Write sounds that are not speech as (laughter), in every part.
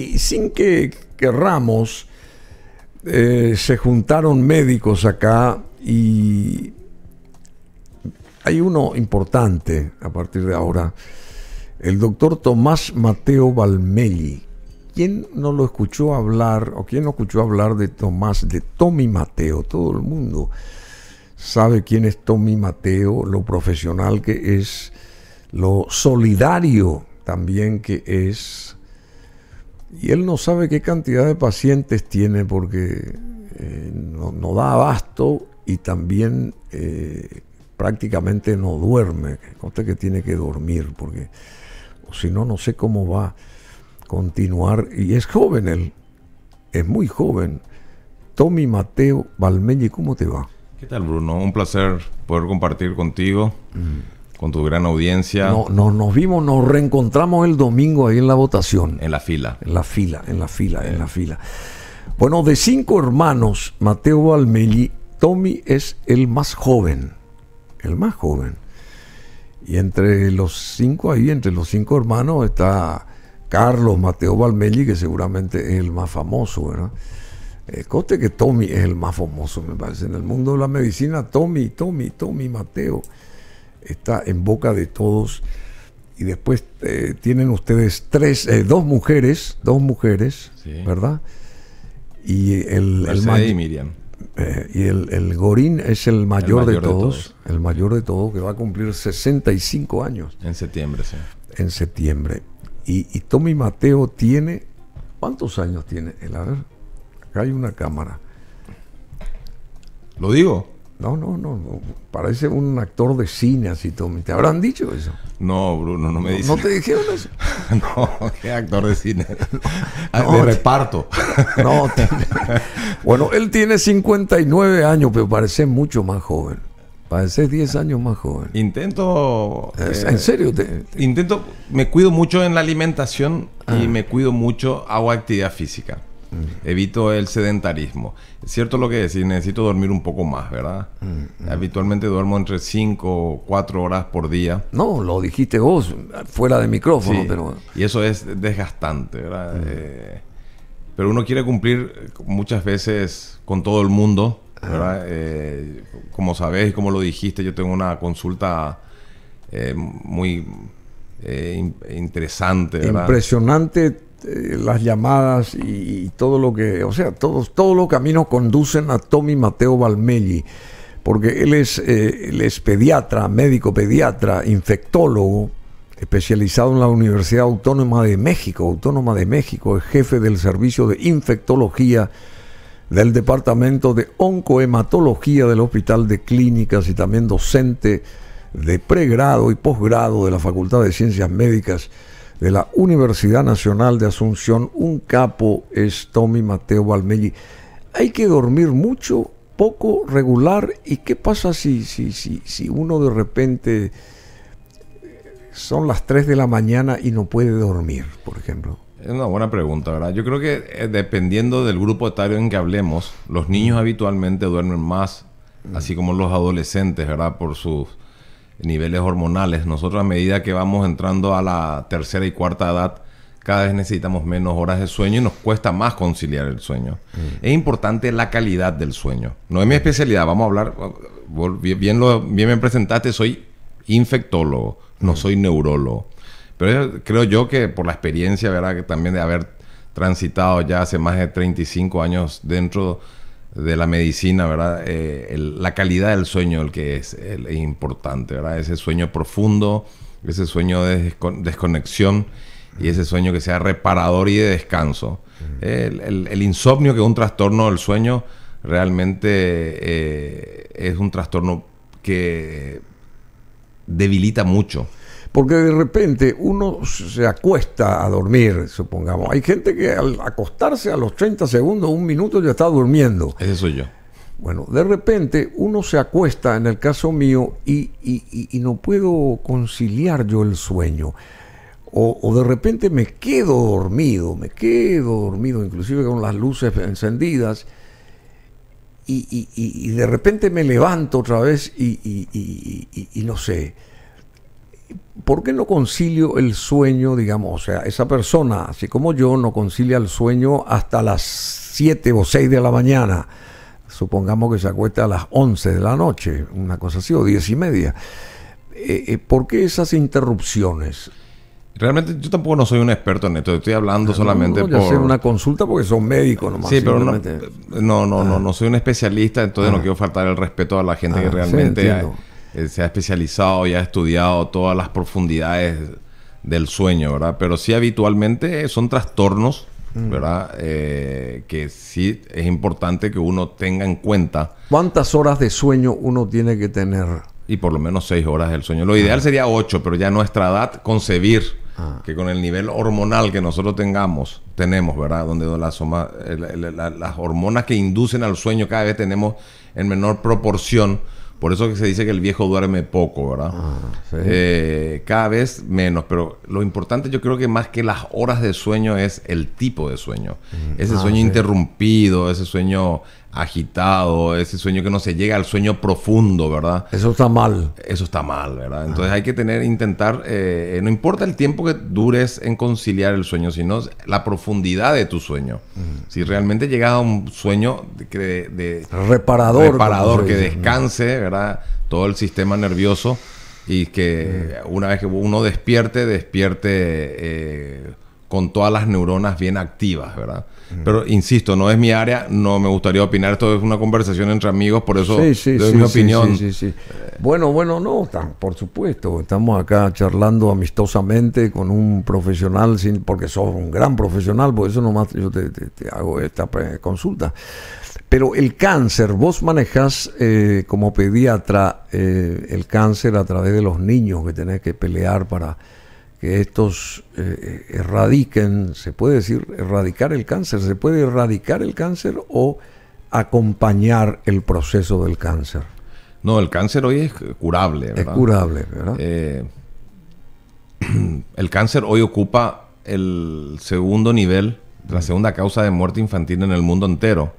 Y sin que querramos, eh, se juntaron médicos acá y hay uno importante a partir de ahora, el doctor Tomás Mateo Valmelli. ¿Quién no lo escuchó hablar o quién no escuchó hablar de Tomás, de Tommy Mateo? Todo el mundo sabe quién es Tommy Mateo, lo profesional que es, lo solidario también que es y él no sabe qué cantidad de pacientes tiene porque eh, no, da abasto y también eh, prácticamente no duerme. Conste que tiene que dormir porque si no, no sé cómo va a continuar. Y es joven él, es muy joven. Tommy Mateo Balmeñi, ¿cómo te va? ¿Qué tal, Bruno? Un placer poder compartir contigo. Mm. Con tu gran audiencia. No, no, nos vimos, nos reencontramos el domingo ahí en la votación. En la fila. En la fila, en la fila, en eh. la fila. Bueno, de cinco hermanos, Mateo Valmelli, Tommy es el más joven. El más joven. Y entre los cinco ahí, entre los cinco hermanos, está Carlos Mateo Valmelli, que seguramente es el más famoso, ¿verdad? Eh, que Tommy es el más famoso, me parece. En el mundo de la medicina, Tommy, Tommy, Tommy, Mateo está en boca de todos. Y después eh, tienen ustedes tres, eh, dos mujeres, dos mujeres, ¿verdad? Y el, el Miriam. Eh, y el, Gorín es el mayor, de, todos, el mayor de todos, que va a cumplir 65 años. En septiembre, sí. En septiembre. Y, y Tommy Mateo tiene, ¿cuántos años tiene? El, a ver, acá hay una cámara. ¿Lo digo? No, no, no, Parece un actor de cine así todo. ¿Te habrán dicho eso? No, Bruno, no me dicen. ¿No, te dijeron eso? (laughs) no, qué actor de cine. (laughs) no, de reparto. (laughs) no, bueno, él tiene 59 años, pero parece mucho más joven. Parece 10 años más joven. Intento. Eh, en serio. Te, Intento. Me cuido mucho en la alimentación y ah. me cuido mucho. Hago actividad física. Mm. Evito el sedentarismo. Es cierto lo que decís, necesito dormir un poco más, ¿verdad? Mm, mm. Habitualmente duermo entre 5 o 4 horas por día. No, lo dijiste vos, fuera de micrófono, pero... Y eso es desgastante, ¿verdad? Eh, pero uno quiere cumplir muchas veces con todo el mundo, ¿verdad? Eh, como sabéis, como lo dijiste, yo tengo una consulta eh, muy interesante. Impresionante este, las llamadas y, todo lo que, o sea, todos, todos los caminos conducen a Tommy Mateo Valmelli, porque él es, eh, es pediatra, médico pediatra, infectólogo, especializado en la Universidad Autónoma de México, Autónoma de México, es jefe del servicio de infectología del Departamento de Oncohematología del Hospital de Clínicas y también docente de pregrado y posgrado de la Facultad de Ciencias Médicas de la Universidad Nacional de Asunción. Un capo es Tommy Mateo Balmelli. Hay que dormir mucho, poco, regular. ¿Y qué pasa si, si, si, si uno de repente son las 3 de la mañana y no puede dormir, por ejemplo? Es una buena pregunta, ¿verdad? Yo creo que eh, dependiendo del grupo etario en que hablemos, los niños habitualmente duermen más, mm. así como los adolescentes, ¿verdad? Por sus niveles hormonales. Nosotros a medida que vamos entrando a la tercera y cuarta edad, cada vez necesitamos menos horas de sueño y nos cuesta más conciliar el sueño. Mm. Es importante la calidad del sueño. No es mi especialidad, vamos a hablar, bien, lo, bien me presentaste, soy infectólogo, no mm. soy neurólogo. Pero creo yo que por la experiencia, ¿verdad? Que también de haber transitado ya hace más de 35 años dentro de la medicina, ¿verdad? Eh, la calidad del sueño el que es, importante, ¿verdad? Ese sueño profundo, ese sueño de desconexión y ese sueño que sea reparador y de descanso. El, insomnio, que es un trastorno del sueño, realmente eh, es un trastorno que debilita mucho porque de repente uno se acuesta a dormir, supongamos. Hay gente que al acostarse a los 30 segundos, un minuto ya está durmiendo. Eso soy yo. Bueno, de repente uno se acuesta, en el caso mío, y, no puedo conciliar yo el sueño. O, de repente me quedo dormido, me quedo dormido, inclusive con las luces encendidas, y de repente me levanto otra vez y, no sé, ¿por qué no concilio el sueño, digamos? O sea, esa persona, así como yo, no concilia el sueño hasta las 7 o 6 de la mañana. Supongamos que se acuesta a las 11 de la noche, una cosa así, o 10 y media. Eh, eh, ¿Por qué esas interrupciones? Realmente yo tampoco no soy un experto en esto, estoy hablando solamente por... hacer una consulta porque son médicos nomás. Sí, pero no, no, no, ah. no, soy un especialista, entonces no ah. quiero faltar el respeto a la gente que ah, realmente... Eh, se ha especializado y ha estudiado todas las profundidades del sueño, ¿verdad? Pero sí habitualmente son trastornos, mm. ¿verdad? Eh, que sí es importante que uno tenga en cuenta. ¿Cuántas horas de sueño uno tiene que tener? Y por lo menos seis horas del sueño. Lo ideal ah. sería ocho, pero ya nuestra edad concebir ah. que con el nivel hormonal que nosotros tengamos, tenemos, ¿verdad? Donde las hormonas que inducen al sueño cada vez tenemos en menor proporción por eso que se dice que el viejo duerme poco, ¿verdad? Ah, eh, cada vez menos, pero lo importante yo creo que más que las horas de sueño es el tipo de sueño. Mm. Ese ah, sueño interrumpido, ese sueño agitado, ese sueño que no se llega al sueño profundo, ¿verdad? Eso está mal. Eso está mal, ¿verdad? Ah. Entonces hay que tener, intentar, eh, no importa el tiempo que dures en conciliar el sueño, sino la profundidad de tu sueño. Si realmente llegas a un sueño de, reparador, reparador que descanse, ¿verdad? Todo el sistema nervioso y que una vez que uno despierte, despierte... Eh, con todas las neuronas bien activas, ¿verdad? Pero insisto, no es mi área, no me gustaría opinar, esto es una conversación entre amigos, por eso sí, sí, opinión. sí, mi opinión. Bueno, bueno, no, por supuesto, estamos acá charlando amistosamente con un profesional, sin, porque sos un gran profesional, por eso nomás yo te, hago esta pues, consulta. Pero el cáncer, vos manejas eh, como pediatra eh, el cáncer a través de los niños que tenés que pelear para que estos eh, eh, erradiquen, se puede decir, erradicar el cáncer, se puede erradicar el cáncer o acompañar el proceso del cáncer. No, el cáncer hoy es curable. Es curable, ¿verdad? Eh, (clears throat) el cáncer hoy ocupa el segundo nivel, la mm. segunda causa de muerte infantil en el mundo entero.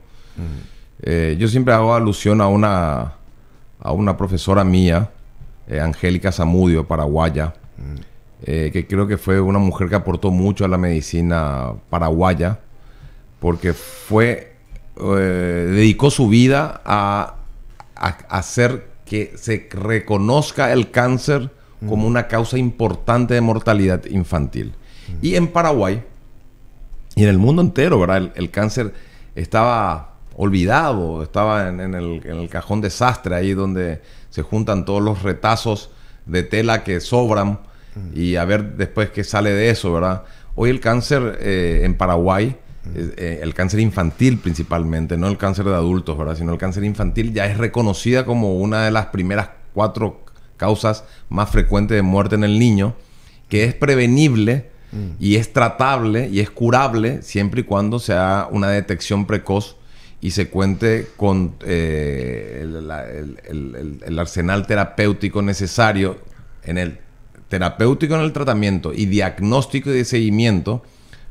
Mm. yo siempre hago alusión a una, a una profesora mía, Angélica Zamudio, paraguaya, mm. Eh, que creo que fue una mujer que aportó mucho a la medicina paraguaya, porque fue, eh, dedicó su vida a, hacer que se reconozca el cáncer como una causa importante de mortalidad infantil. Y en Paraguay, y en el mundo entero, El, cáncer estaba olvidado, estaba en, el, en el cajón desastre, ahí donde se juntan todos los retazos de tela que sobran y a ver después que sale de eso, ¿verdad? Hoy el cáncer eh, en Paraguay, eh, el cáncer infantil principalmente, no el cáncer de adultos, ¿verdad? Sino el cáncer infantil ya es reconocida como una de las primeras cuatro causas más frecuentes de muerte en el niño, que es prevenible mm. y es tratable y es curable siempre y cuando sea una detección precoz y se cuente con eh, el, arsenal terapéutico necesario en el terapéutico en el tratamiento y diagnóstico y de seguimiento,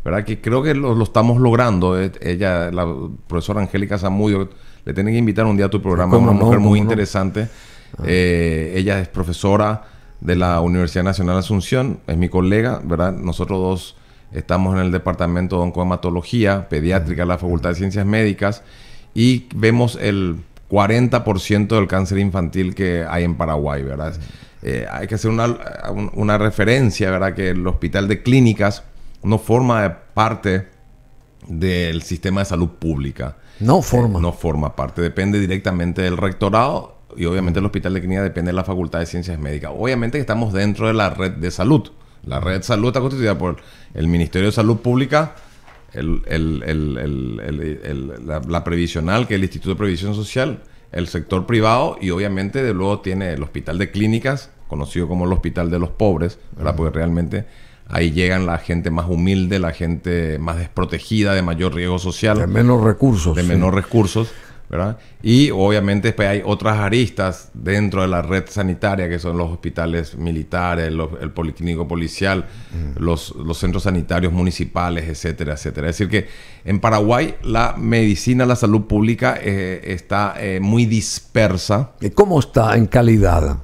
¿verdad? Que creo que lo, estamos logrando. Eh, ella, la profesora Angélica Zamudio, le tiene que invitar un día a tu programa, es una mujer muy interesante. Ah. Eh, ella es profesora de la Universidad Nacional de Asunción, es mi colega, ¿verdad? Nosotros dos estamos en el departamento de oncohematología pediátrica de la Facultad de Ciencias Médicas y vemos el 40% del cáncer infantil que hay en Paraguay, ¿verdad? Eh, hay que hacer una, referencia, ¿verdad? Que el hospital de clínicas no forma parte del sistema de salud pública. No forma. Eh, no forma parte, depende directamente del rectorado y obviamente el hospital de clínicas depende de la Facultad de Ciencias Médicas. Obviamente que estamos dentro de la red de salud. La red de salud está constituida por el Ministerio de Salud Pública, la, la, previsional, que es el Instituto de Previsión Social, el sector privado y obviamente de luego tiene el Hospital de Clínicas conocido como el Hospital de los Pobres, ¿verdad? Porque realmente ahí llegan la gente más humilde, la gente más desprotegida, de mayor riesgo social. De menos recursos. De menos recursos. ¿verdad? Y obviamente pues, hay otras aristas dentro de la red sanitaria, que son los hospitales militares, el policlínico policial, los, los, centros sanitarios municipales, etcétera, etcétera. Es decir, que en Paraguay la medicina, la salud pública eh, está eh, muy dispersa. ¿Cómo está en calidad?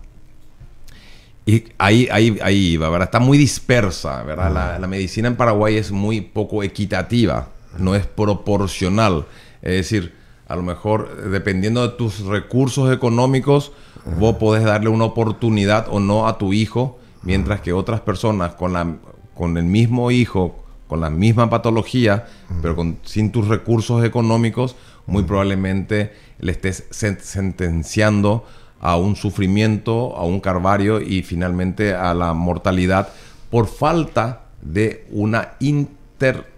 ahí, ahí, ahí ¿verdad? Está muy dispersa, ¿verdad? Ah. La, medicina en Paraguay es muy poco equitativa, no es proporcional. Es decir, a lo mejor eh, dependiendo de tus recursos económicos, vos podés darle una oportunidad o no a tu hijo, mientras que otras personas con, la, con el mismo hijo, con la misma patología, pero sin tus recursos económicos, muy probablemente le estés sentenciando a un sufrimiento, a un carvario y finalmente a la mortalidad por falta de una inter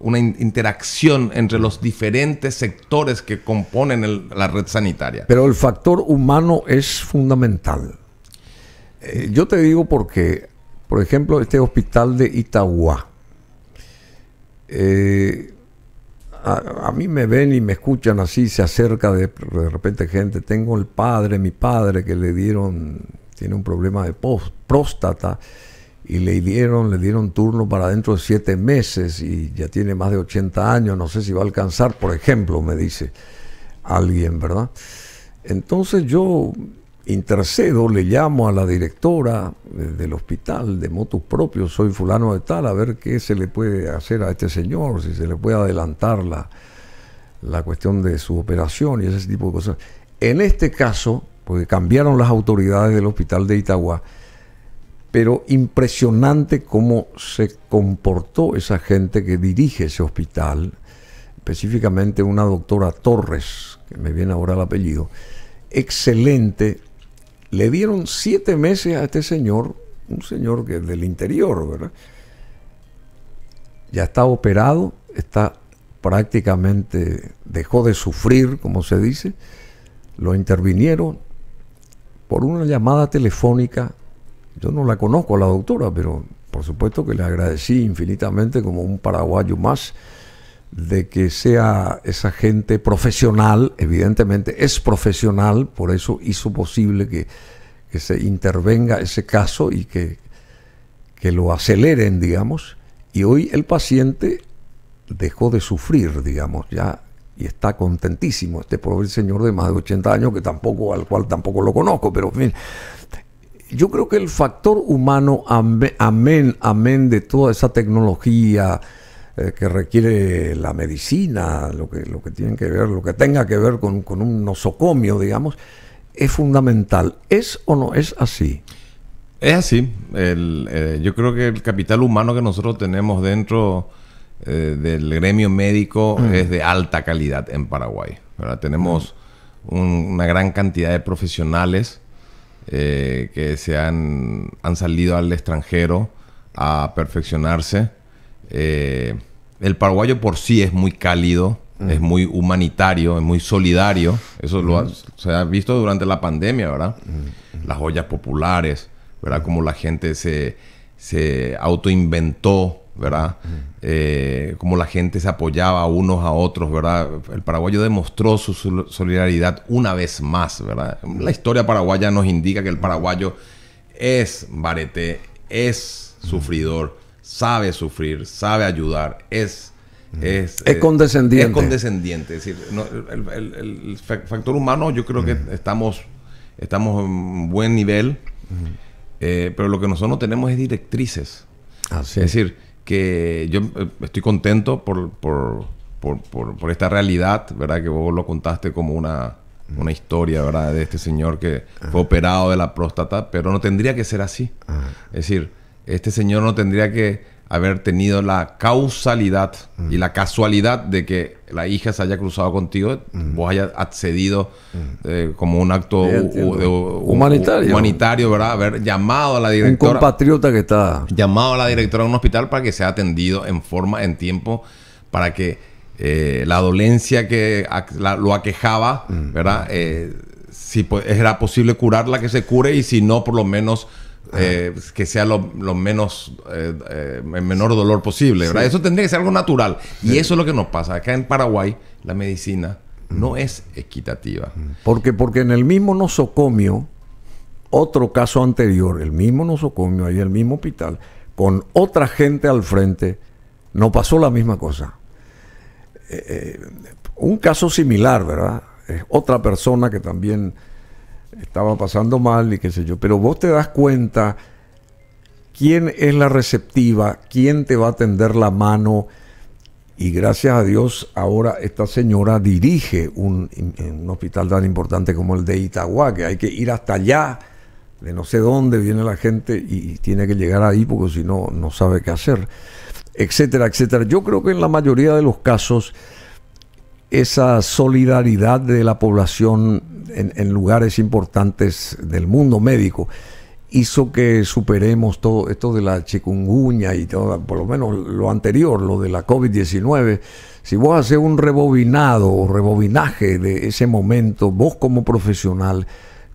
una interacción entre los diferentes sectores que componen la red sanitaria. Pero el factor humano es fundamental. Eh, yo te digo porque, por ejemplo, este hospital de Itagua, eh, a, mí me ven y me escuchan así, se acerca de, repente gente, tengo el padre, mi padre que le dieron, tiene un problema de próstata y le dieron, le dieron turno para dentro de siete meses y ya tiene más de 80 años, no sé si va a alcanzar, por ejemplo, me dice alguien, ¿verdad? Entonces yo intercedo, le llamo a la directora del hospital de motus propios, soy fulano de tal, a ver qué se le puede hacer a este señor, si se le puede adelantar la, la cuestión de su operación y ese tipo de cosas. En este caso, porque cambiaron las autoridades del hospital de Itagua, pero impresionante cómo se comportó esa gente que dirige ese hospital, específicamente una doctora Torres, que me viene ahora el apellido, excelente, le dieron siete meses a este señor, un señor que es del interior, ¿verdad? Ya está operado, está prácticamente dejó de sufrir, como se dice, lo intervinieron por una llamada telefónica. Yo no la conozco a la doctora, pero por supuesto que le agradecí infinitamente como un paraguayo más de que sea esa gente profesional, evidentemente es profesional, por eso hizo posible que, se intervenga ese caso y que, lo aceleren, digamos, y hoy el paciente dejó de sufrir, digamos, ya y está contentísimo este pobre señor de más de 80 años que tampoco al cual tampoco lo conozco, pero en fin, yo creo que el factor humano amén amén de toda esa tecnología eh, que requiere la medicina, lo que, lo que que ver, lo que tenga que ver con, un nosocomio, digamos, es fundamental. ¿Es o no es así? Es así. Eh, yo creo que el capital humano que nosotros tenemos dentro eh, del gremio médico mm. es de alta calidad en Paraguay. Tenemos una gran cantidad de profesionales que se han, han, salido al extranjero a perfeccionarse eh, el paraguayo por sí es muy cálido, mm. es muy humanitario, es muy solidario. Eso lo mm. se ha visto durante la pandemia, ¿verdad? Mm, Las ollas populares, ¿verdad? Como la gente se, se autoinventó, ¿verdad? Eh, como la gente se apoyaba unos a otros, ¿verdad? El paraguayo demostró su solidaridad una vez más, ¿verdad? La historia paraguaya nos indica que el paraguayo es barete, es sufridor sabe sufrir, sabe ayudar, es... Es, es, eh, condescendiente. Es condescendiente. Es decir, el, el, el, factor humano yo creo que estamos, estamos en buen nivel, eh, pero lo que nosotros no tenemos es directrices. Es decir, que yo eh, estoy contento por, por, por, por, esta realidad, ¿verdad? Que vos lo contaste como una, una historia, ¿verdad? De este señor que fue operado de la próstata, pero no tendría que ser así. Es decir, este señor no tendría que haber tenido la causalidad mm. y la casualidad de que la hija se haya cruzado contigo, mm. vos hayas accedido mm. eh, como un acto humanitario. humanitario, ¿verdad? Haber llamado a la directora. Un compatriota que está. Llamado a la directora de un hospital para que sea atendido en forma, en tiempo, para que eh, la dolencia que lo aquejaba, ¿verdad? Eh, si era posible curarla, que se cure y si no, por lo menos eh, pues, que sea lo, menos, el eh, eh, menor dolor posible, ¿verdad? Eso tendría que ser algo natural. Y eso es lo que nos pasa. Acá en Paraguay, la medicina no es equitativa. Porque, porque en el mismo nosocomio, otro caso anterior, el mismo nosocomio, ahí el mismo hospital, con otra gente al frente, no pasó la misma cosa. un caso similar, ¿verdad? otra persona que también estaba pasando mal y qué sé yo. Pero vos te das cuenta quién es la receptiva, quién te va a tender la mano. Y gracias a Dios, ahora esta señora dirige un, un hospital tan importante como el de Itagua, que hay que ir hasta allá, de no sé dónde viene la gente y tiene que llegar ahí porque si no, no sabe qué hacer, etcétera, etcétera. Yo creo que en la mayoría de los casos esa solidaridad de la población en, lugares importantes del mundo médico hizo que superemos todo esto de la chikungunya y todo, por lo menos lo anterior, lo de la COVID-19. Si vos haces un rebobinado o rebobinaje de ese momento, vos como profesional,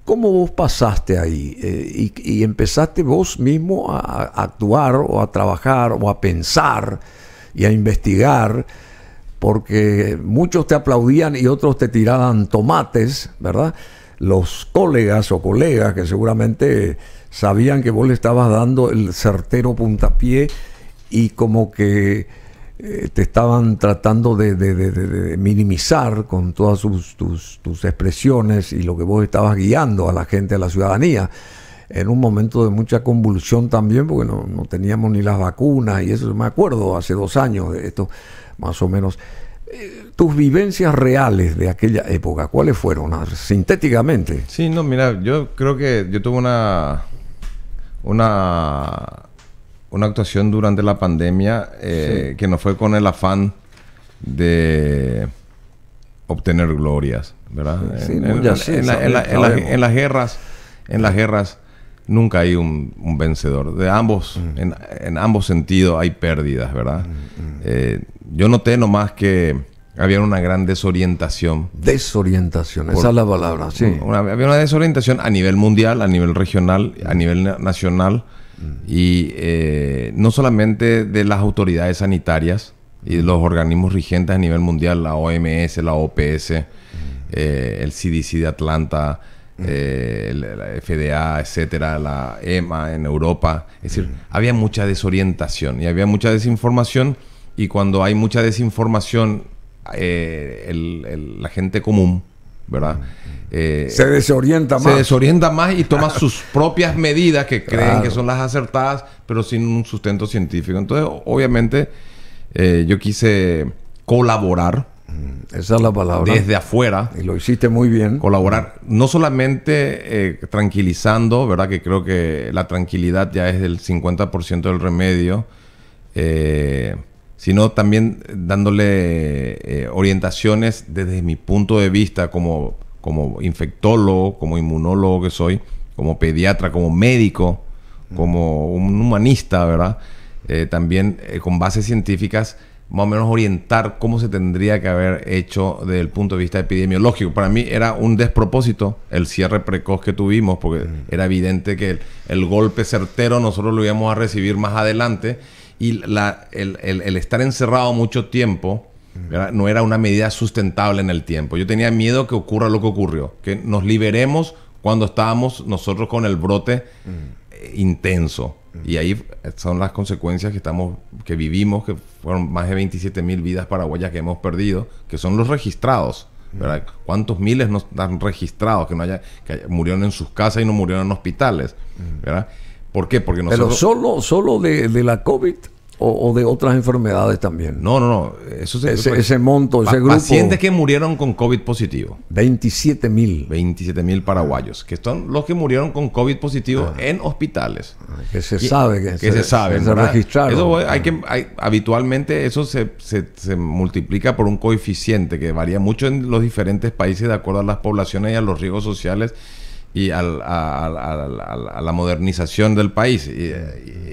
¿cómo vos pasaste ahí? Eh, y, empezaste vos mismo a actuar o a trabajar o a pensar y a investigar porque muchos te aplaudían y otros te tiraban tomates, ¿verdad? Los colegas o colegas que seguramente sabían que vos le estabas dando el certero puntapié y como que eh, te estaban tratando de, minimizar con todas tus, expresiones y lo que vos estabas guiando a la gente, a la ciudadanía en un momento de mucha convulsión también, porque no, no, teníamos ni las vacunas y eso, me acuerdo, hace dos años de esto más o menos, eh, tus vivencias reales de aquella época, ¿cuáles fueron? Ah, sintéticamente. Sí, no, mira, yo creo que yo tuve una, una, una actuación durante la pandemia eh, que no fue con el afán de obtener glorias, ¿verdad? Sí, en, en las guerras, en las guerras nunca hay un, vencedor. De ambos, mm. en, ambos sentidos hay pérdidas, ¿verdad? Mm, mm. Eh, yo noté nomás que había una gran desorientación. Desorientación, esa es la palabra, sí. había una desorientación a nivel mundial, a nivel regional, a nivel nacional, y eh, no solamente de las autoridades sanitarias y los organismos rigentes a nivel mundial, la OMS, la OPS, eh, el CDC de Atlanta, Mm. Eh, la FDA, etcétera, la EMA en Europa. Es decir, mm. había mucha desorientación y había mucha desinformación. Y cuando hay mucha desinformación, eh, la gente común, ¿verdad? Mm, eh, se desorienta más. Se desorienta más y toma (laughs) sus propias medidas que creen que son las acertadas, pero sin un sustento científico. Entonces, obviamente, yo quise colaborar Mm, esa es la palabra. Desde afuera. Y lo hiciste muy bien. Colaborar, no solamente eh, tranquilizando, ¿verdad? Que creo que la tranquilidad ya es del 50% del remedio, eh, sino también dándole eh, orientaciones desde mi punto de vista como, como infectólogo, como inmunólogo que soy, como pediatra, como médico, como un humanista, ¿verdad? también con bases científicas más o menos orientar cómo se tendría que haber hecho desde el punto de vista epidemiológico. Para mí era un despropósito el cierre precoz que tuvimos, porque era evidente que el, golpe certero nosotros lo íbamos a recibir más adelante y la, el, estar encerrado mucho tiempo no era una medida sustentable en el tiempo. Yo tenía miedo que ocurra lo que ocurrió, que nos liberemos cuando estábamos nosotros con el brote intenso. Y ahí son las consecuencias que estamos, que vivimos, que fueron más de 27 mil vidas paraguayas que hemos perdido, que son los registrados. ¿verdad? ¿Cuántos miles no están registrados que no haya, que murieron en sus casas y no murieron en hospitales? ¿verdad? ¿Por qué? Porque nosotros... Pero solo, solo de, de la COVID o, de otras enfermedades también. No, no, no. Eso pues, ese, monto, ese grupo. Pacientes que murieron con COVID positivo. 27 mil. 27 mil paraguayos, que son los que murieron con COVID positivo ah. en hospitales. Ah, que se sabe. Que, se, sabe. registraron. hay que, habitualmente eso se multiplica por un coeficiente que varía mucho en los diferentes países de acuerdo a las poblaciones y a los riesgos sociales y a, la modernización del país y,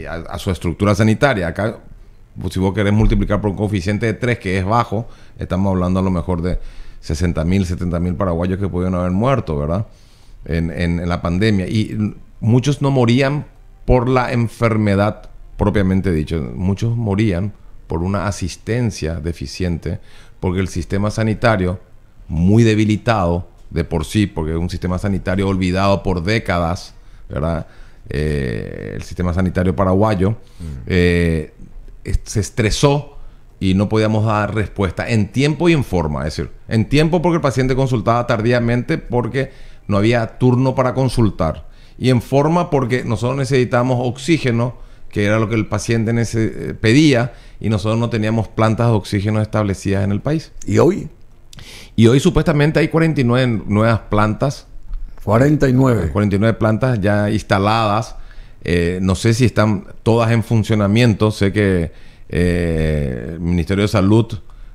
a, su estructura sanitaria. Acá, pues, si vos querés multiplicar por un coeficiente de 3, que es bajo, estamos hablando a lo mejor de 60.000, 70.000 paraguayos que pudieron haber muerto, ¿verdad? en la pandemia. Y muchos no morían por la enfermedad propiamente dicho, muchos morían por una asistencia deficiente, porque el sistema sanitario, muy debilitado, de por sí, porque es un sistema sanitario olvidado por décadas, eh, el sistema sanitario paraguayo, mm. eh, se estresó y no podíamos dar respuesta en tiempo y en forma. Es decir, en tiempo porque el paciente consultaba tardíamente porque no había turno para consultar. Y en forma porque nosotros necesitábamos oxígeno, que era lo que el paciente eh, pedía, y nosotros no teníamos plantas de oxígeno establecidas en el país. ¿Y hoy? Y hoy supuestamente hay 49 nuevas plantas. 49. 49 plantas ya instaladas. Eh, no sé si están todas en funcionamiento. Sé que eh, el Ministerio de Salud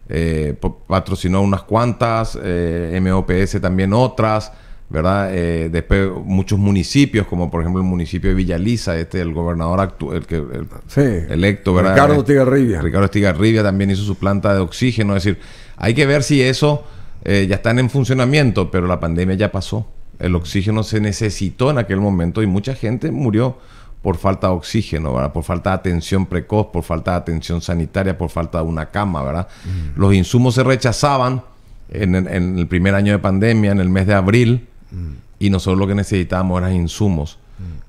eh, patrocinó unas cuantas, MOPS también otras. ¿verdad? Eh, después muchos municipios, como por ejemplo el municipio de Villaliza, este el gobernador actual, el que electo, ¿verdad? Ricardo Estigarribia eh, Ricardo también hizo su planta de oxígeno, es decir, hay que ver si eso eh, ya está en funcionamiento, pero la pandemia ya pasó. El oxígeno se necesitó en aquel momento y mucha gente murió por falta de oxígeno, por falta de atención precoz, por falta de atención sanitaria, por falta de una cama, ¿verdad? Mm. Los insumos se rechazaban en, el primer año de pandemia, en el mes de abril, y nosotros lo que necesitábamos eran insumos,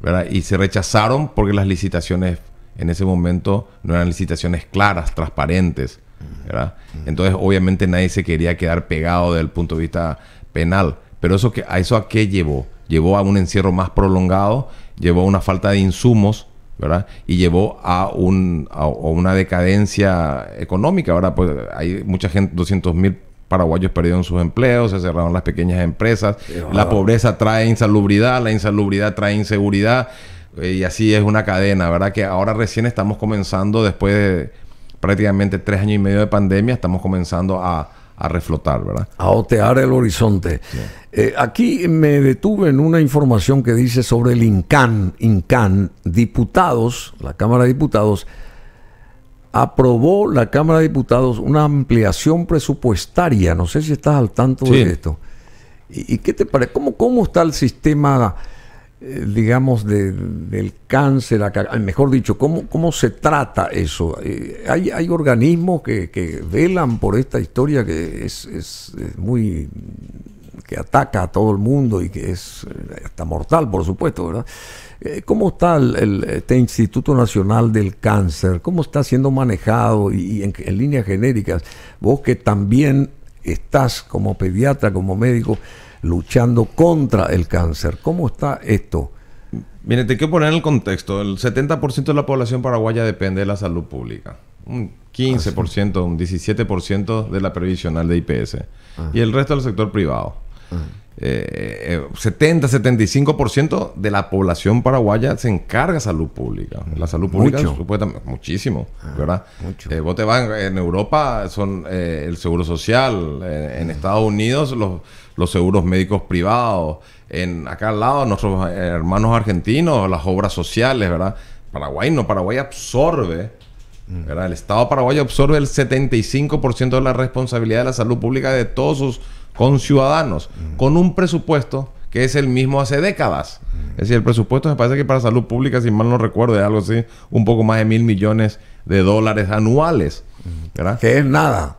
¿verdad? Y se rechazaron porque las licitaciones en ese momento no eran licitaciones claras, transparentes, ¿verdad? Entonces, obviamente nadie se quería quedar pegado desde el punto de vista penal. Pero eso que, a eso a qué llevó? Llevó a un encierro más prolongado, llevó a una falta de insumos, ¿verdad? Y llevó a, un, una decadencia económica, ahora Pues hay mucha gente, 200 mil paraguayos perdieron sus empleos, se cerraron las pequeñas empresas, la pobreza trae insalubridad, la insalubridad trae inseguridad, eh, y así es una cadena, ¿verdad? Que ahora recién estamos comenzando, después de prácticamente tres años y medio de pandemia, estamos comenzando a, reflotar, ¿verdad? A otear el horizonte. Eh, aquí me detuve en una información que dice sobre el INCAN, INCAN, diputados, la Cámara de Diputados, aprobó la Cámara de Diputados una ampliación presupuestaria. No sé si estás al tanto de esto. ¿Y, qué te parece? ¿Cómo, ¿Cómo está el sistema, eh, digamos, del cáncer? Ah, mejor dicho, ¿cómo, ¿cómo se trata eso? Eh, ¿Hay, organismos que, que, velan por esta historia que es, es, es, muy que ataca a todo el mundo y que es eh, hasta mortal, por supuesto, ¿verdad? Eh, ¿Cómo está el, este Instituto Nacional del Cáncer? ¿Cómo está siendo manejado y, en, líneas genéricas? Vos que también estás como pediatra, como médico, luchando contra el cáncer. ¿Cómo está esto? Mire, te quiero poner en el contexto. El 70% de la población paraguaya depende de la salud pública. Un 15%, un 17% de la previsional de IPS. Ah. Y el resto del sector privado. Eh, 70-75% eh, de la población paraguaya se encarga de salud pública. La salud pública, supuestamente, muchísimo, ah, ¿verdad? Eh, en Europa, son eh, el seguro social, en ah. Estados Unidos, los, los seguros médicos privados, en acá al lado, nuestros hermanos argentinos, las obras sociales, ¿verdad? Paraguay no, Paraguay absorbe Mm. El Estado paraguayo absorbe el 75% de la responsabilidad de la salud pública de todos sus conciudadanos, mm. con un presupuesto que es el mismo hace décadas. Mm. Es decir, el presupuesto me parece que para salud pública, si mal no recuerdo, es algo así, un poco más de mil millones de dólares anuales. ¿verdad? Que es nada.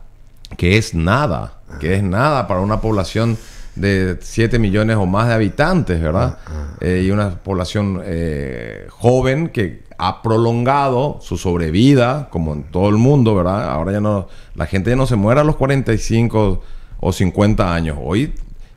Que es nada. Que es nada para una población de 7 millones o más de habitantes, ¿verdad? Ah, ah. Eh, y una población eh, joven que ha prolongado su sobrevida, como en todo el mundo, ¿verdad? Ahora ya no, la gente ya no se muere a los 45 o 50 años. Hoy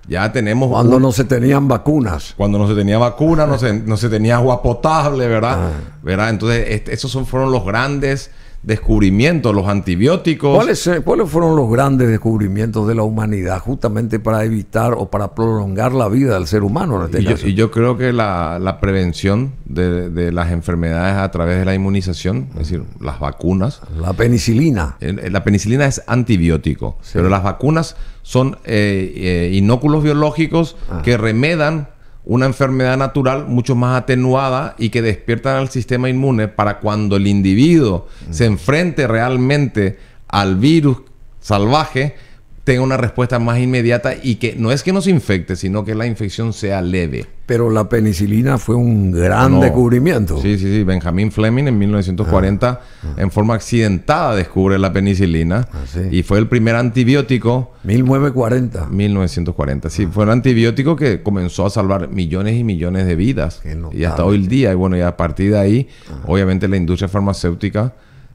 ya tenemos... Cuando no se tenían vacunas. Cuando no se tenía vacuna, no se, no se tenía agua potable, ¿verdad? Ah. ¿verdad? Entonces, este, esos son, fueron los grandes descubrimientos, los antibióticos. ¿Cuáles, fueron los grandes descubrimientos de la humanidad justamente para evitar o para prolongar la vida del ser humano? Este y, Yo, creo que la, prevención de, las enfermedades a través de la inmunización, es decir, las vacunas. La penicilina. la penicilina es antibiótico, pero las vacunas son eh, eh, inóculos biológicos ah. que remedan una enfermedad natural mucho más atenuada y que despierta al sistema inmune para cuando el individuo se mm. enfrente realmente al virus salvaje, tenga una respuesta más inmediata y que no es que nos infecte, sino que la infección sea leve. Pero la penicilina fue un gran descubrimiento. Sí, sí, sí. Benjamin Fleming en 1940 ah, ah. en forma accidentada descubre la penicilina ah, y fue el primer antibiótico. 1940. 1940, sí. Fue un antibiótico que comenzó a salvar millones y millones de vidas. Y hasta hoy el día. Y bueno, y a partir de ahí, obviamente la industria farmacéutica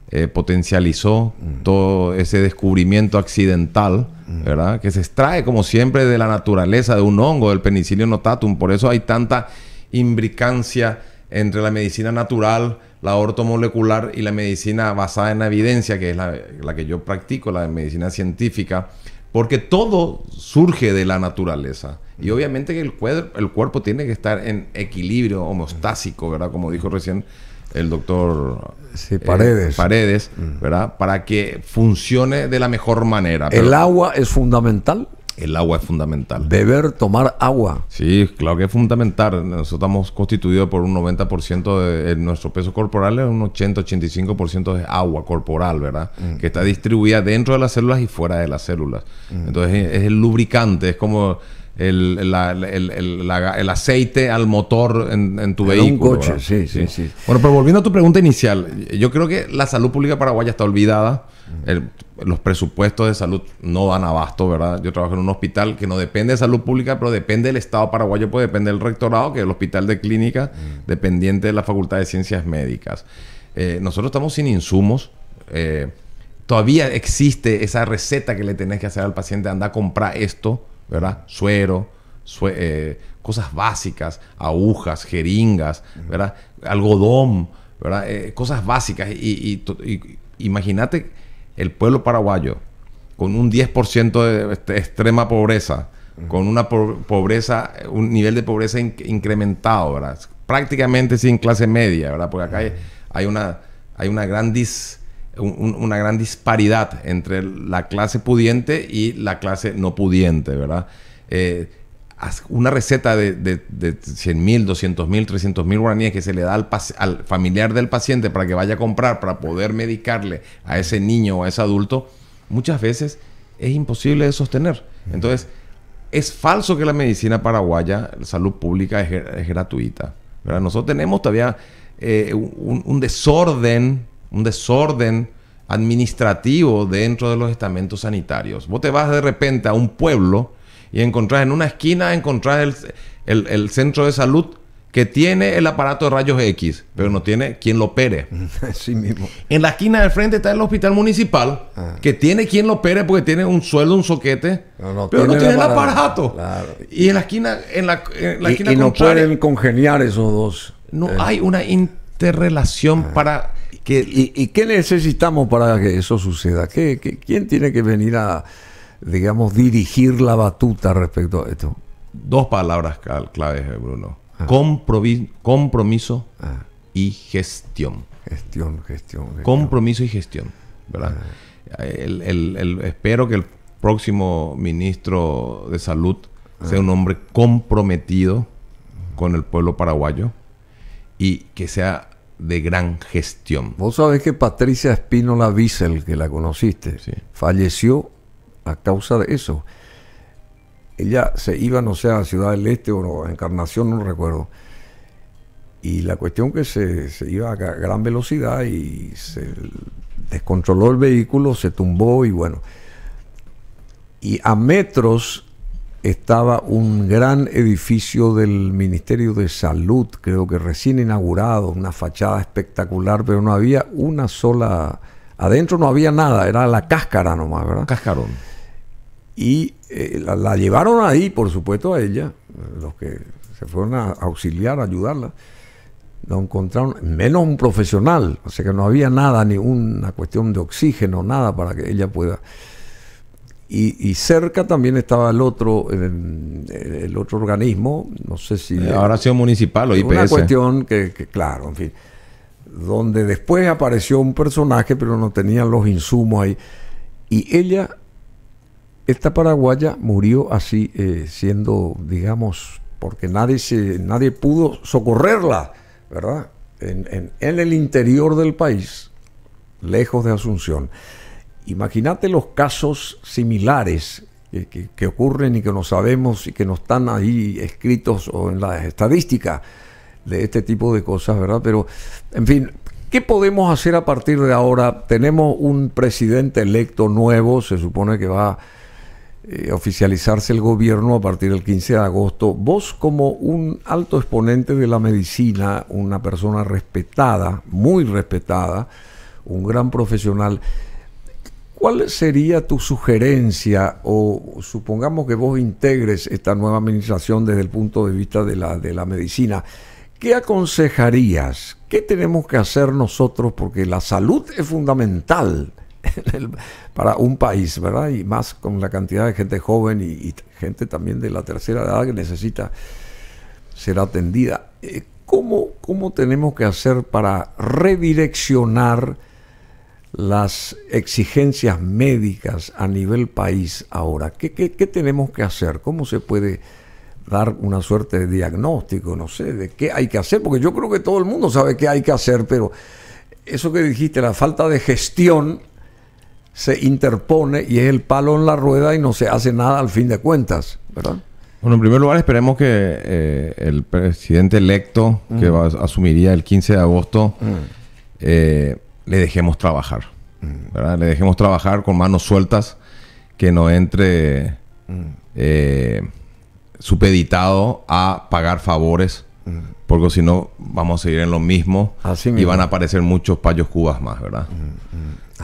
eh, potencializó mm. todo ese descubrimiento accidental Mm. Que se extrae como siempre de la naturaleza, de un hongo, del penicilio notatum. Por eso hay tanta imbricancia entre la medicina natural, la ortomolecular y la medicina basada en la evidencia, que es la, que yo practico, la medicina científica, porque todo surge de la naturaleza. Y obviamente que el, cuerpo, tiene que estar en equilibrio homostásico ¿verdad? Como dijo recién el doctor eh, Paredes, Paredes mm. ¿verdad? Para que funcione de la mejor manera. el agua es fundamental. El agua es fundamental. Beber, tomar agua. Sí, claro que es fundamental. Nosotros estamos constituidos por un 90% de, nuestro peso corporal, es un 80-85% de agua corporal, ¿verdad? Mm. Que está distribuida dentro de las células y fuera de las células. Mm. Entonces es, el lubricante, es como el, aceite al motor en, en tu vehículo. Un coche, sí, sí, sí, Bueno, pero volviendo a tu pregunta inicial, yo creo que la salud pública paraguaya está olvidada. Mm. los presupuestos de salud no dan abasto, ¿verdad? Yo trabajo en un hospital que no depende de salud pública, pero depende del Estado paraguayo, puede depende del rectorado, que es el hospital de clínica, mm. dependiente de la Facultad de Ciencias Médicas. Eh, nosotros estamos sin insumos. Eh, todavía existe esa receta que le tenés que hacer al paciente, anda a comprar esto ¿verdad? Suero, eh, cosas básicas, agujas, jeringas, ¿verdad? Algodón, ¿verdad? Eh, cosas básicas. Y, imagínate el pueblo paraguayo con un 10% de este, extrema pobreza, con una pobreza, un nivel de pobreza incrementado, ¿verdad? Prácticamente sin clase media, ¿verdad? Porque acá hay, una, hay una gran dis una gran disparidad entre la clase pudiente y la clase no pudiente, ¿verdad? Eh, una receta de, de, 100 mil, 200 mil, 300 mil guaraníes que se le da al, familiar del paciente para que vaya a comprar, para poder medicarle a ese niño o a ese adulto, muchas veces es imposible de sostener. Entonces, es falso que la medicina paraguaya, la salud pública, es, gratuita. ¿verdad? Nosotros tenemos todavía eh, un desorden un desorden administrativo dentro de los estamentos sanitarios. Vos te vas de repente a un pueblo y encontrás en una esquina, encontrás el, centro de salud que tiene el aparato de rayos X, pero no tiene quien lo opere. (laughs) mismo. En la esquina de frente está el hospital municipal, ah. que tiene quien lo opere porque tiene un sueldo, un soquete, pero no tiene el aparato. Y en la esquina, en la, y, y no pueden congeniar esos dos. No eh. hay una interrelación ah. para y, qué necesitamos para que eso suceda? quién tiene que venir a, digamos, dirigir la batuta respecto a esto? Dos palabras claves, eh, Bruno. Ah. compromiso ah. y gestión. Gestión, gestión. Compromiso y gestión. ¿verdad? Ah. espero que el próximo ministro de Salud sea un hombre comprometido con el pueblo paraguayo y que sea de gran gestión. Vos sabés que Patricia Espínola Wiesel, que la conociste, falleció a causa de eso. Ella se iba, no sé, a Ciudad del Este o a Encarnación, no recuerdo. Y la cuestión que se, se iba a gran velocidad y se descontroló el vehículo, se tumbó y bueno. Y a metros estaba un gran edificio del Ministerio de Salud, creo que recién inaugurado, una fachada espectacular, pero no había una sola, adentro no había nada, era la cáscara nomás, ¿verdad? Cáscarón. Y eh, la, llevaron ahí, por supuesto, a ella, los que se fueron a auxiliar, a ayudarla. No encontraron, menos un profesional, o sea que no había nada, ni una cuestión de oxígeno, nada para que ella pueda. Y, cerca también estaba el otro, el, otro organismo, no sé si... Ahora eh, ha sido municipal o IPS. Una cuestión que, claro, en fin, donde después apareció un personaje, pero no tenían los insumos ahí. Y ella, esta paraguaya, murió así, eh, siendo, digamos, porque nadie, se, nadie pudo socorrerla, ¿verdad? en el interior del país, lejos de Asunción. Imagínate los casos similares que, ocurren y que no sabemos y que no están ahí escritos o en las estadísticas de este tipo de cosas, ¿verdad? Pero, en fin, ¿qué podemos hacer a partir de ahora? Tenemos un presidente electo nuevo, se supone que va eh, a oficializarse el gobierno a partir del 15 de agosto. Vos como un alto exponente de la medicina, una persona respetada, muy respetada, un gran profesional, ¿Cuál sería tu sugerencia o supongamos que vos integres esta nueva administración desde el punto de vista de la, medicina? ¿Qué aconsejarías? ¿Qué tenemos que hacer nosotros? Porque la salud es fundamental para un país, ¿verdad? Y más con la cantidad de gente joven y, gente también de la tercera edad que necesita ser atendida. Eh, ¿Cómo, cómo tenemos que hacer para redireccionar? las exigencias médicas a nivel país ahora? ¿Qué, tenemos que hacer? ¿Cómo se puede dar una suerte de diagnóstico? No sé, de qué hay que hacer, porque yo creo que todo el mundo sabe qué hay que hacer, pero eso que dijiste, la falta de gestión se interpone y es el palo en la rueda y no se hace nada al fin de cuentas, ¿verdad? Bueno, en primer lugar, esperemos que eh, el presidente electo, que mm. asumiría el 15 de agosto, mm. eh, le dejemos trabajar. Mm. ¿verdad? Le dejemos trabajar con manos sueltas, que no entre mm. eh, supeditado a pagar favores, mm. porque si no vamos a seguir en lo mismo y van a aparecer muchos payos cubas más, ¿verdad? Eh,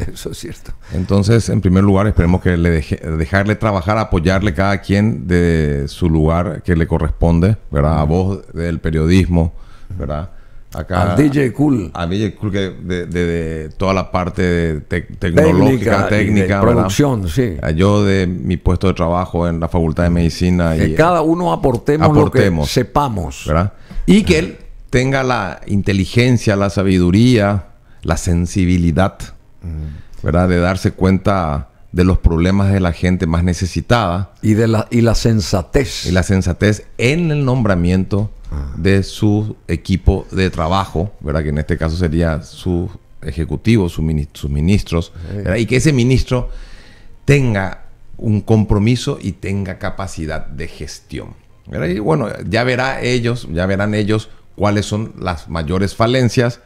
Así eso es cierto. Entonces, en primer lugar, esperemos que le dejarle trabajar, apoyarle cada quien de su lugar que le corresponde, ¿verdad? A vos del periodismo, ¿verdad? a DJ Cool. DJ Cool, que de, de, toda la parte tecnológica, técnica. de producción, sí. Ah, yo de mi puesto de trabajo en la Facultad de Medicina. Que y, eh, cada uno aportemos, aportemos lo que sepamos. ¿verdad? Y que él tenga la inteligencia, la sabiduría, la sensibilidad, mm. ¿verdad? De darse cuenta de los problemas de la gente más necesitada. Y, de la, y la sensatez. Y la sensatez en el nombramiento de su equipo de trabajo, ¿verdad? Que en este caso sería su ejecutivo, sus ministros, y que ese ministro tenga un compromiso y tenga capacidad de gestión. Y bueno, ya verá ellos, ya verán ellos cuáles son las mayores falencias,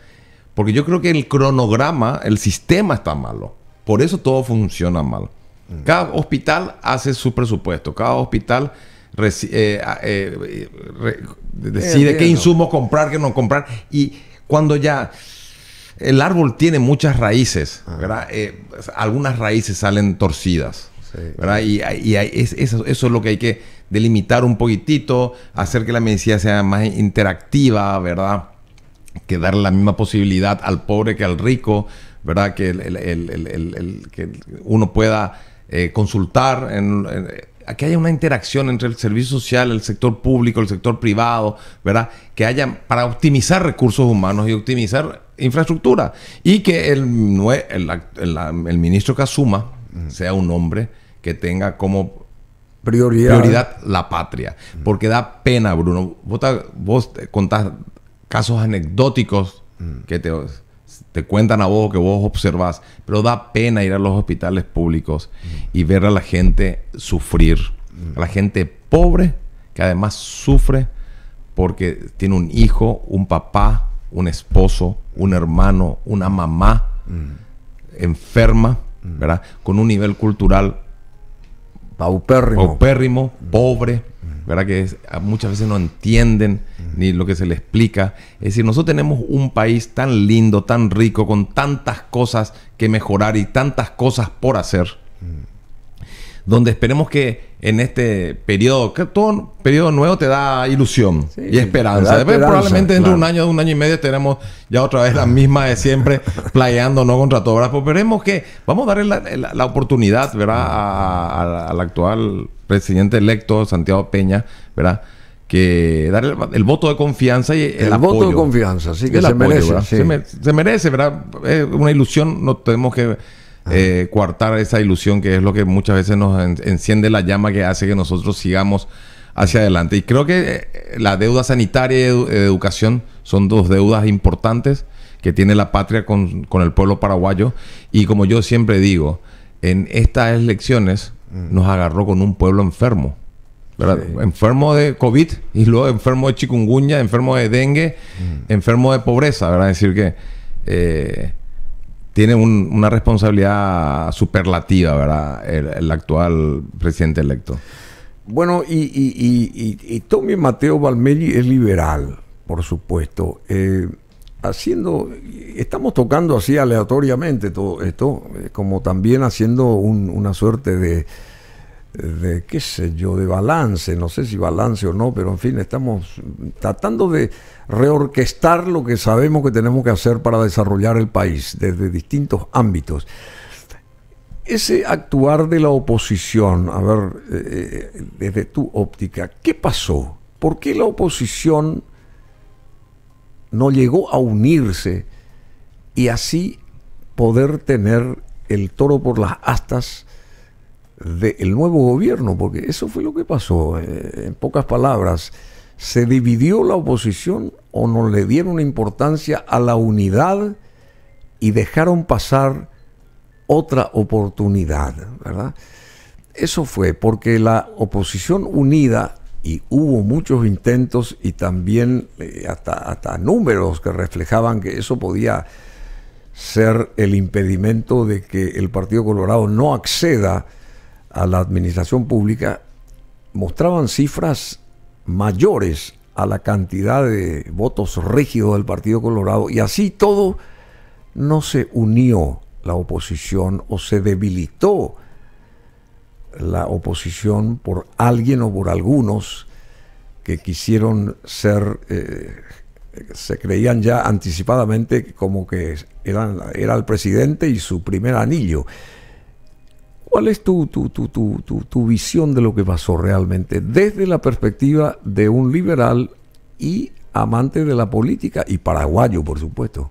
porque yo creo que el cronograma, el sistema está malo. Por eso todo funciona mal. Mm. Cada hospital hace su presupuesto, cada hospital eh, eh, eh, decide qué insumos comprar, qué no comprar. Y cuando ya el árbol tiene muchas raíces, ah. ¿verdad? Pues, algunas raíces salen torcidas. ¿verdad? Y, eso, es lo que hay que delimitar un poquitito, hacer que la medicina sea más interactiva, ¿verdad? Que dar la misma posibilidad al pobre que al rico, ¿verdad? Que, el, que uno pueda consultar en que haya una interacción entre el servicio social, el sector público, el sector privado, ¿verdad? Que haya para optimizar recursos humanos y optimizar infraestructura. Y que el, el, el, ministro Kazuma sea un hombre que tenga como prioridad, la patria. Porque da pena, Bruno. Vos, vos contás casos anecdóticos que te te cuentan a vos que vos observás, pero da pena ir a los hospitales públicos y ver a la gente sufrir, a la gente pobre que además sufre porque tiene un hijo, un papá, un esposo, un hermano, una mamá enferma, ¿verdad? Con un nivel cultural paupérrimo, paupérrimo pobre ¿verdad? Que muchas veces no entienden ni lo que se les explica. Es decir, nosotros tenemos un país tan lindo, tan rico, con tantas cosas que mejorar y tantas cosas por hacer donde esperemos que en este periodo, que todo periodo nuevo te da ilusión y esperanza. probablemente dentro de un año, de un año y medio, tenemos ya otra vez la misma de siempre, (laughs) playando no contra todo, Pero pues, esperemos que vamos a darle la, oportunidad, ¿verdad? al actual presidente electo, Santiago Peña, ¿verdad? que darle el, voto de confianza y el, voto de confianza, sí que se, merece, se merece. ¿verdad? Es una ilusión, no tenemos que eh, coartar esa ilusión que es lo que muchas veces nos enciende la llama que hace que nosotros sigamos hacia adelante. Y creo que eh, la deuda sanitaria y educación son dos deudas importantes que tiene la patria con, el pueblo paraguayo. Y como yo siempre digo, en estas elecciones mm. nos agarró con un pueblo enfermo. ¿verdad? Enfermo de COVID y luego enfermo de chikungunya, enfermo de dengue, mm. enfermo de pobreza. ¿verdad? Es decir, que eh, tiene una responsabilidad superlativa, ¿verdad? El, actual presidente electo. Bueno, y, Tommy Mateo Balmelli es liberal, por supuesto. Eh, haciendo, estamos tocando así aleatoriamente todo esto, eh, como también haciendo una suerte de de qué sé yo, de balance, no sé si balance o no, pero en fin, estamos tratando de reorquestar lo que sabemos que tenemos que hacer para desarrollar el país desde distintos ámbitos. Ese actuar de la oposición, a ver, eh, eh, desde tu óptica, ¿qué pasó? ¿Por qué la oposición no llegó a unirse y así poder tener el toro por las astas del nuevo gobierno, porque eso fue lo que pasó. Eh, en pocas palabras, se dividió la oposición o no le dieron importancia a la unidad y dejaron pasar otra oportunidad, ¿verdad? Eso fue porque la oposición unida, y hubo muchos intentos y también eh, hasta, hasta números que reflejaban que eso podía ser el impedimento de que el Partido Colorado no acceda a la administración pública mostraban cifras mayores a la cantidad de votos rígidos del Partido Colorado y así todo no se unió la oposición o se debilitó la oposición por alguien o por algunos que quisieron ser, eh, se creían ya anticipadamente como que era el presidente y su primer anillo. ¿Cuál es tu, tu, visión de lo que pasó realmente desde la perspectiva de un liberal y amante de la política y paraguayo, por supuesto?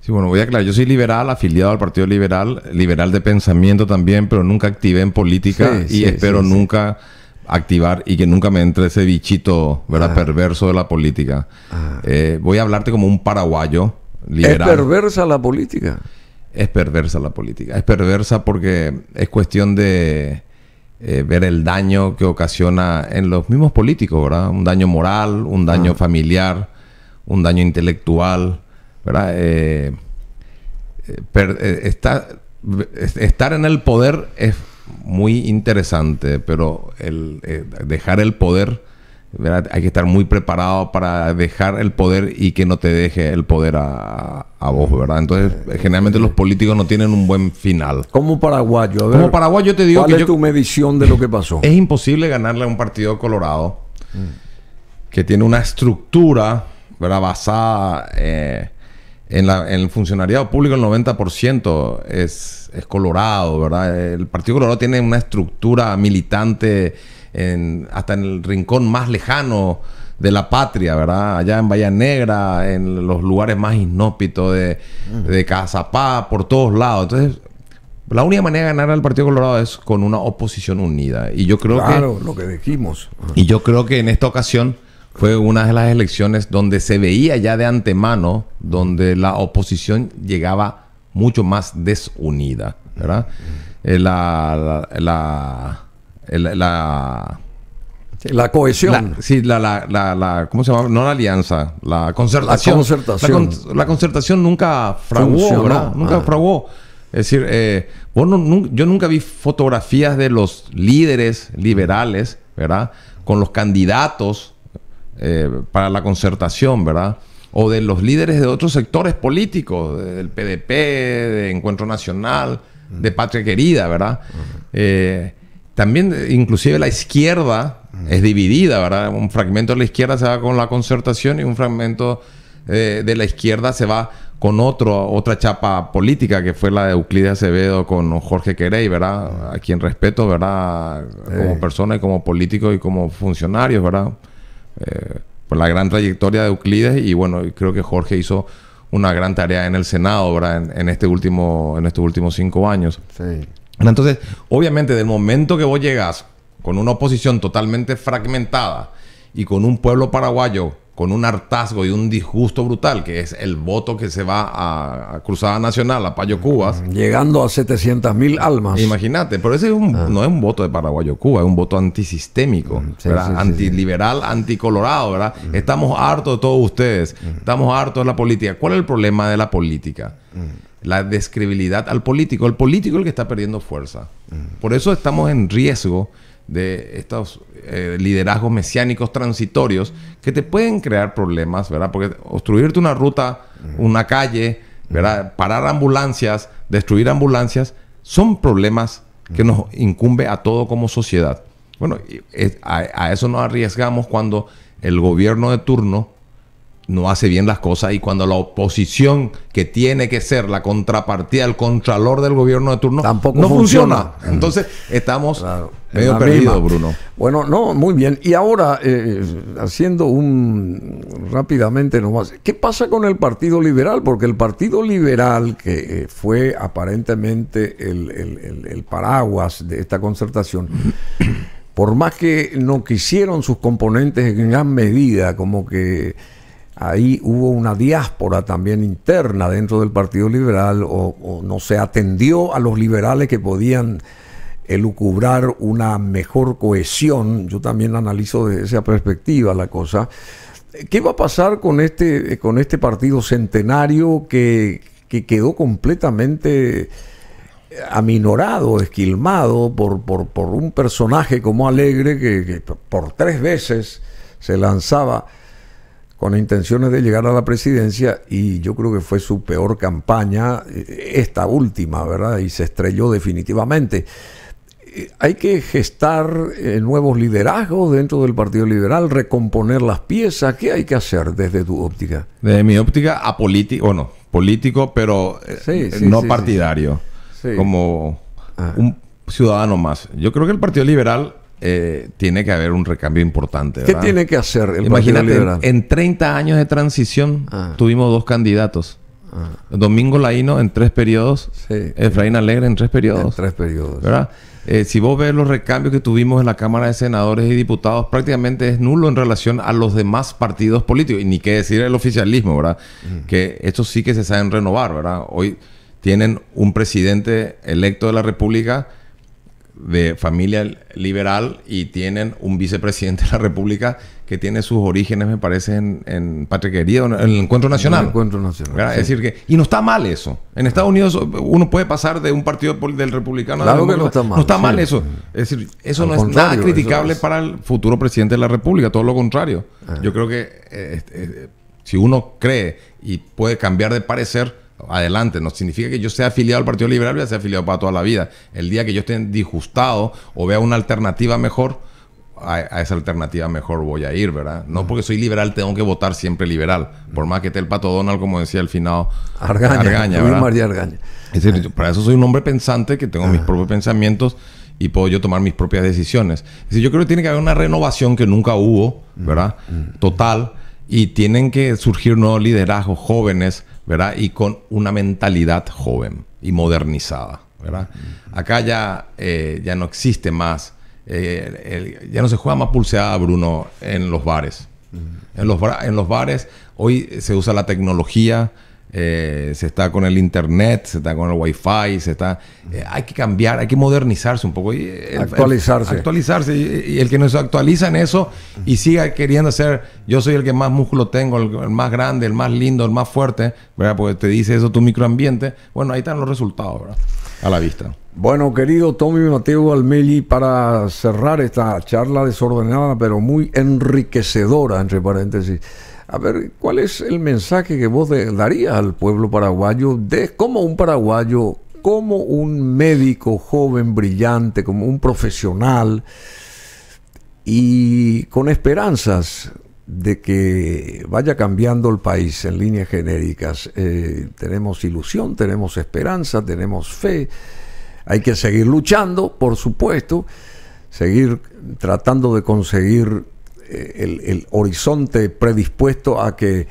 Sí, bueno, voy a aclarar, yo soy liberal, afiliado al Partido Liberal, liberal de pensamiento también, pero nunca activé en política y espero nunca activar y que nunca me entre ese bichito, ¿verdad? Ah. Perverso de la política. Ah. Eh, voy a hablarte como un paraguayo liberal. Es perversa la política es perversa la política. Es perversa porque es cuestión de eh, ver el daño que ocasiona en los mismos políticos, ¿verdad? Un daño moral, un daño familiar, un daño intelectual, ¿verdad? Eh, eh, está, estar en el poder es muy interesante, pero el, dejar el poder hay que estar muy preparado para dejar el poder y que no te deje el poder a, vos, ¿verdad? Entonces, generalmente los políticos no tienen un buen final. Como paraguayo, a ver, Como paraguayo te digo ¿cuál que es tu medición de lo que pasó? Es imposible ganarle a un partido colorado que tiene una estructura, Basada eh, en, el funcionariado público, el 90% es, es colorado, ¿verdad? El Partido Colorado tiene una estructura militante hasta en el rincón más lejano de la patria, ¿verdad? Allá en Bahía Negra, en los lugares más inhóspitos de, mm. de Cazapá, por todos lados. Entonces, la única manera de ganar al Partido Colorado es con una oposición unida. Y yo creo que... claro, lo que dijimos. Y yo creo que en esta ocasión fue una de las elecciones donde se veía ya de antemano, donde la oposición llegaba mucho más desunida, ¿verdad? Mm. Eh, la la la cohesión. sí, la, ¿cómo se llama? No la alianza, la concertación. La concertación, nunca fraguó, ¿verdad? Nunca ah. fraguó. Es decir, eh, yo nunca vi fotografías de los líderes liberales, ¿verdad? Con los candidatos eh, para la concertación, ¿verdad? O de los líderes de otros sectores políticos, del PDP, de Encuentro Nacional, de Patria Querida, ¿verdad? también eh, inclusive la izquierda es dividida, ¿verdad? Un fragmento de la izquierda se va con la concertación y un fragmento eh, de la izquierda se va con otro, otra chapa política que fue la de Euclides Acevedo con Jorge Querey, ¿verdad? A quien respeto, ¿verdad? Como persona y como político y como funcionario, ¿verdad? Eh, por pues la gran trayectoria de Euclides y bueno, creo que Jorge hizo una gran tarea en el Senado, ¿verdad? En, este último, en estos últimos cinco años. Sí. Entonces, obviamente, del momento que vos llegas con una oposición totalmente fragmentada y con un pueblo paraguayo con un hartazgo y un disgusto brutal, que es el voto que se va a, Cruzada Nacional, a Payo Cuba, Llegando a 700 mil almas. Imagínate, pero ese ah. no es un voto de Paraguayo Cuba, es un voto antisistémico, anti antiliberal, anticolorado, ¿verdad? Estamos hartos de todos ustedes, estamos hartos de la política. ¿Cuál es el problema de la política? La describilidad al político. El político es el que está perdiendo fuerza. Mm. Por eso estamos en riesgo de estos eh, liderazgos mesiánicos transitorios que te pueden crear problemas, ¿verdad? Porque obstruirte una ruta, una calle, ¿verdad? Parar ambulancias, destruir ambulancias, son problemas que nos incumbe a todo como sociedad. Bueno, a, a, eso nos arriesgamos cuando el gobierno de turno no hace bien las cosas y cuando la oposición que tiene que ser la contrapartida, el contralor del gobierno de turno, Tampoco no funciona. Entonces estamos medio perdidos, Bruno. Bueno, no, muy bien. Y ahora, eh, haciendo un rápidamente nomás, ¿qué pasa con el Partido Liberal? Porque el Partido Liberal, que eh, fue aparentemente el, el paraguas de esta concertación, por más que no quisieron sus componentes en gran medida, como que ahí hubo una diáspora también interna dentro del Partido Liberal o, no se atendió a los liberales que podían elucubrar una mejor cohesión. Yo también analizo desde esa perspectiva la cosa. ¿Qué va a pasar con este, con este partido centenario que, quedó completamente aminorado, esquilmado por, por, un personaje como Alegre que por tres veces se lanzaba? con intenciones de llegar a la presidencia y yo creo que fue su peor campaña, eh, esta última, ¿verdad? Y se estrelló definitivamente. Eh, hay que gestar eh, nuevos liderazgos dentro del Partido Liberal, recomponer las piezas. ¿Qué hay que hacer desde tu óptica? Desde mi óptica, a político, bueno, político, pero no partidario, como ah. un ciudadano más. Yo creo que el Partido Liberal eh, tiene que haber un recambio importante. ¿Qué tiene que hacer el Imagínate, en 30 años de transición ah. tuvimos dos candidatos. Ah. Domingo Laino en tres periodos, Efraín Alegre en tres periodos. tres periodos. ¿verdad? Eh, si vos ves los recambios que tuvimos en la Cámara de Senadores y Diputados, prácticamente es nulo en relación a los demás partidos políticos. Y ni qué decir el oficialismo, ¿verdad? Mm. Que estos sí que se saben renovar, ¿verdad? Hoy tienen un presidente electo de la República de familia liberal y tienen un vicepresidente de la República que tiene sus orígenes, me parece, en, en Patriquería, en el Encuentro Nacional. En el Encuentro Nacional. decir, que. Y no está mal eso. En Estados Unidos uno puede pasar de un partido del republicano a otro. no está mal. eso. Es decir, eso no es nada criticable para el futuro presidente de la República, todo lo contrario. Ah. Yo creo que eh, este, eh, si uno cree y puede cambiar de parecer adelante. No significa que yo sea afiliado al Partido Liberal, voy a afiliado para toda la vida. El día que yo esté disgustado o vea una alternativa mejor, a, esa alternativa mejor voy a ir, ¿verdad? No porque soy liberal tengo que votar siempre liberal. Por más que esté el pato Donald, como decía el finado Argaña. Argaña, para eso soy un hombre pensante que tengo mis ah. propios pensamientos y puedo yo tomar mis propias decisiones. yo creo que tiene que haber una renovación que nunca hubo, ¿verdad? Mm, mm. Total. Y tienen que surgir nuevos liderazgos jóvenes ¿verdad? Y con una mentalidad joven y modernizada, ¿verdad? Acá ya, eh, ya no existe más, eh, ya no se juega más pulseada, Bruno, en los bares. En en los bares hoy se usa la tecnología, eh, se está con el internet, se está con el wifi, se está... Eh, hay que cambiar, hay que modernizarse un poco. actualizarse. actualizarse. Y, el que no se actualiza en eso y siga queriendo ser, yo soy el que más músculo tengo, el, más grande, el más lindo, el más fuerte, ¿verdad? Porque te dice eso tu microambiente. Bueno, ahí están los resultados, A la vista. Bueno, querido Tommy Mateo Almeli, para cerrar esta charla desordenada, pero muy enriquecedora, entre paréntesis. A ver, ¿cuál es el mensaje que vos darías al pueblo paraguayo de como un paraguayo, como un médico joven, brillante, como un profesional y con esperanzas de que vaya cambiando el país en líneas genéricas? Eh, tenemos ilusión, tenemos esperanza, tenemos fe. Hay que seguir luchando, por supuesto, seguir tratando de conseguir eh, el, horizonte predispuesto a que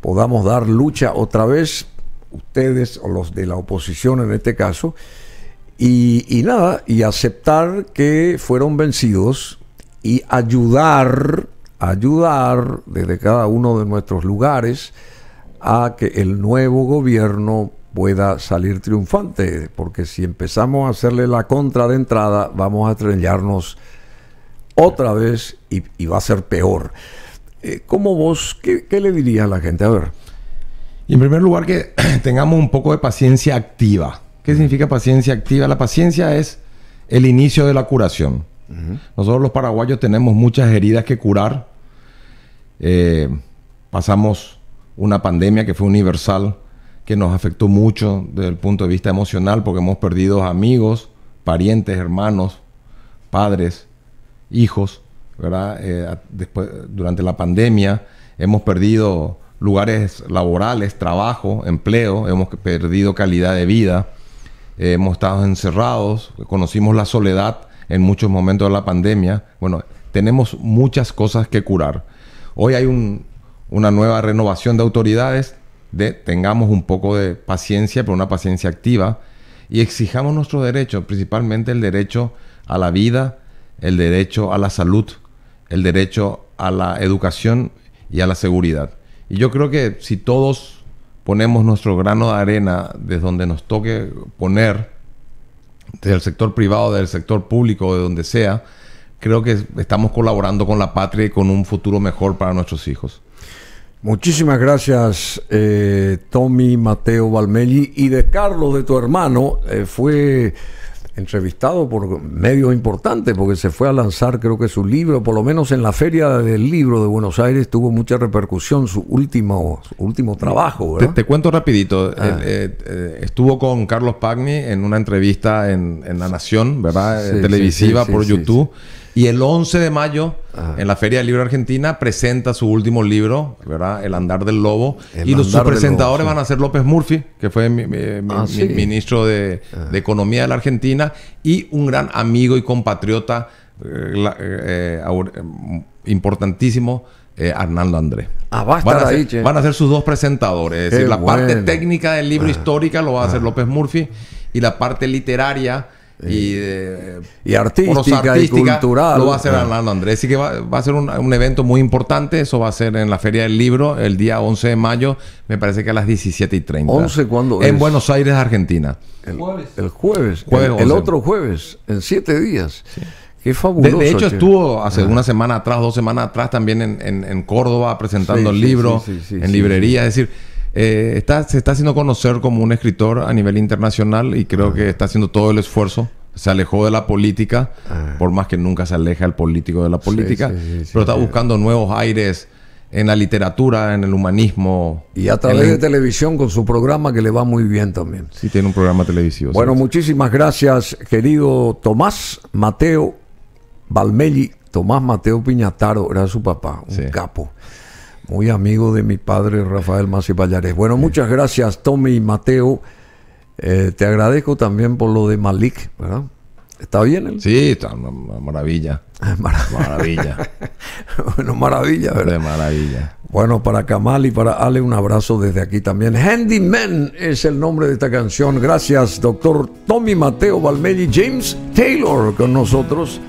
podamos dar lucha otra vez, ustedes o los de la oposición en este caso, y, y, nada, y aceptar que fueron vencidos y ayudar, ayudar desde cada uno de nuestros lugares a que el nuevo gobierno pueda salir triunfante, porque si empezamos a hacerle la contra de entrada, vamos a estrellarnos otra vez y, va a ser peor. Eh, ¿Cómo vos, qué, le dirías a la gente? A ver. en primer lugar, que (clears throat) tengamos un poco de paciencia activa. ¿Qué significa paciencia activa? La paciencia es el inicio de la curación. Nosotros los paraguayos tenemos muchas heridas que curar. Eh, pasamos una pandemia que fue universal, que nos afectó mucho desde el punto de vista emocional, porque hemos perdido amigos, parientes, hermanos, padres hijos, ¿verdad? Eh, después, durante la pandemia hemos perdido lugares laborales, trabajo, empleo, hemos perdido calidad de vida, eh, hemos estado encerrados, conocimos la soledad en muchos momentos de la pandemia. Bueno, tenemos muchas cosas que curar. Hoy hay una nueva renovación de autoridades, de, tengamos un poco de paciencia, pero una paciencia activa, y exijamos nuestro derecho, principalmente el derecho a la vida, el derecho a la salud, el derecho a la educación y a la seguridad. Y yo creo que si todos ponemos nuestro grano de arena desde donde nos toque poner, desde el sector privado, del sector público, de donde sea, creo que estamos colaborando con la patria y con un futuro mejor para nuestros hijos. Muchísimas gracias, eh, Tommy Mateo Valmelli y de Carlos, de tu hermano. Eh, fue entrevistado por medios importantes, porque se fue a lanzar creo que su libro, por lo menos en la feria del libro de Buenos Aires tuvo mucha repercusión su último, último trabajo. Te, cuento rapidito, ah. eh, eh, eh, estuvo con Carlos Pagni en una entrevista en, La Nación, ¿verdad? Televisiva por YouTube. Y el 11 de mayo, ah. en la Feria del Libro Argentina, presenta su último libro, El Andar del Lobo. y los, sus presentadores van a ser López Murphy, que fue mi, ah, ministro ah. de, Economía de la Argentina, y un gran amigo y compatriota eh, eh, eh, importantísimo, Hernando Andrés. Ah, van, a ser, sus dos presentadores. Es decir, la parte técnica del libro histórica lo va a hacer López Murphy y la parte literaria y, eh, de, y artística, y cultural. Lo va a hacer Hernando Andrés. Ah. Así que va, a ser un, evento muy importante. Eso va a ser en la Feria del Libro el día 11 de mayo. Me parece que a las 17 y 30. ¿11 cuándo En Buenos Aires, Argentina. El jueves. El otro jueves, en siete días. Qué fabuloso. De, hecho, estuvo hace ah. una semana atrás, dos semanas atrás, también en, Córdoba presentando el libro en librería. Es decir eh, está, se está haciendo conocer como un escritor a nivel internacional y creo que ah. está haciendo todo el esfuerzo. Se alejó de la política, ah. por más que nunca se aleja el político de la política, pero está buscando nuevos aires en la literatura, en el humanismo. Y a través de televisión con su programa que le va muy bien también. Sí, tiene un programa televisivo. Bueno, muchísimas gracias, querido Tomás Mateo Balmelli. Tomás Mateo Piñataro era su papá, un capo muy amigo de mi padre Rafael Masi Pallares. Bueno, muchas gracias Tommy y Mateo. Eh, te agradezco también por lo de Malik, ¿verdad? ¿Está bien? Sí, está maravilla. (laughs) maravilla. (laughs) bueno, maravilla, ¿verdad? De maravilla. Bueno, para Kamal y para Ale, un abrazo desde aquí también. Handyman es el nombre de esta canción. Gracias, doctor Tommy Mateo y James Taylor con nosotros.